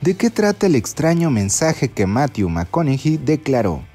de qué trata el extraño mensaje que Matthew McConaughey declaró.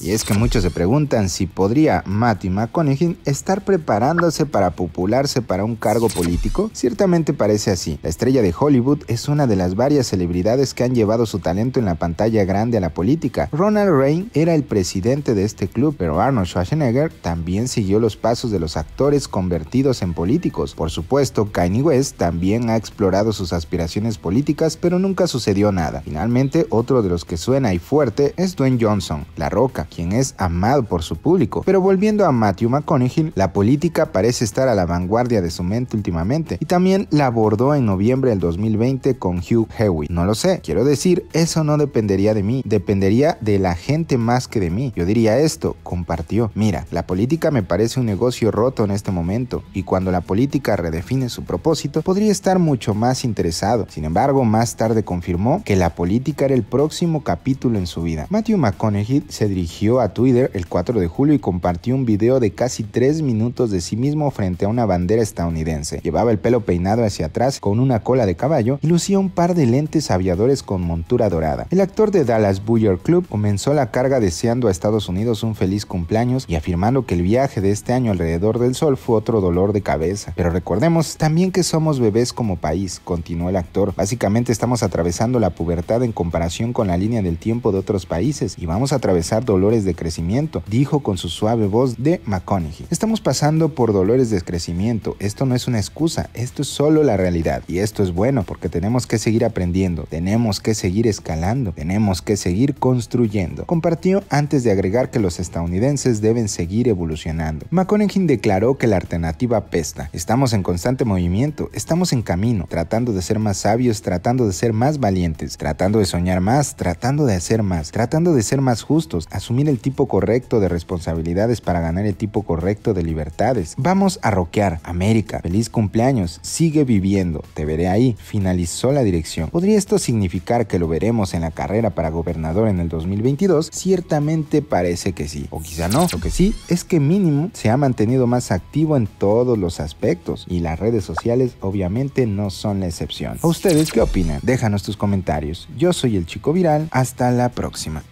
Y es que muchos se preguntan si podría Matthew McConaughey estar preparándose para popularse para un cargo político. Ciertamente parece así. La estrella de Hollywood es una de las varias celebridades que han llevado su talento en la pantalla grande a la política. Ronald Reagan era el presidente de este club, pero Arnold Schwarzenegger también siguió los pasos de los actores convertidos en políticos. Por supuesto, Kanye West también ha explorado sus aspiraciones políticas, pero nunca sucedió nada. Finalmente, otro de los que suena y fuerte es Dwayne Johnson, La Roca, quien es amado por su público. Pero volviendo a Matthew McConaughey, la política parece estar a la vanguardia de su mente últimamente y también la abordó en noviembre del 2020 con Hugh Hewitt. No lo sé, quiero decir, eso no dependería de mí, dependería de la gente más que de mí. Yo diría esto, compartió. Mira, la política me parece un negocio roto en este momento y cuando la política redefine su propósito, podría estar mucho más interesado. Sin embargo, más tarde confirmó que la política era el próximo capítulo en su vida. Matthew McConaughey se dirigió a Twitter el 4 de julio y compartió un video de casi 3 minutos de sí mismo frente a una bandera estadounidense. Llevaba el pelo peinado hacia atrás con una cola de caballo y lucía un par de lentes aviadores con montura dorada. El actor de Dallas Buyer Club comenzó la carga deseando a Estados Unidos un feliz cumpleaños y afirmando que el viaje de este año alrededor del sol fue otro dolor de cabeza. Pero recordemos también que somos bebés como país, continuó el actor. Básicamente estamos atravesando la pubertad en comparación con la línea del tiempo de otros países y vamos a atravesar dolor de crecimiento, dijo con su suave voz de McConaughey. Estamos pasando por dolores de crecimiento, esto no es una excusa, esto es solo la realidad. Y esto es bueno porque tenemos que seguir aprendiendo, tenemos que seguir escalando, tenemos que seguir construyendo. Compartió antes de agregar que los estadounidenses deben seguir evolucionando. McConaughey declaró que la alternativa pesta. Estamos en constante movimiento, estamos en camino, tratando de ser más sabios, tratando de ser más valientes, tratando de soñar más, tratando de hacer más, tratando de ser más justos, asumiendo el tipo correcto de responsabilidades para ganar el tipo correcto de libertades. Vamos a roquear, América, feliz cumpleaños, sigue viviendo, te veré ahí, finalizó la dirección. ¿Podría esto significar que lo veremos en la carrera para gobernador en el 2022? Ciertamente parece que sí, o quizá no. Lo que sí es que mínimo se ha mantenido más activo en todos los aspectos y las redes sociales obviamente no son la excepción. ustedes qué opinan? Déjanos tus comentarios. Yo soy el chico viral, hasta la próxima.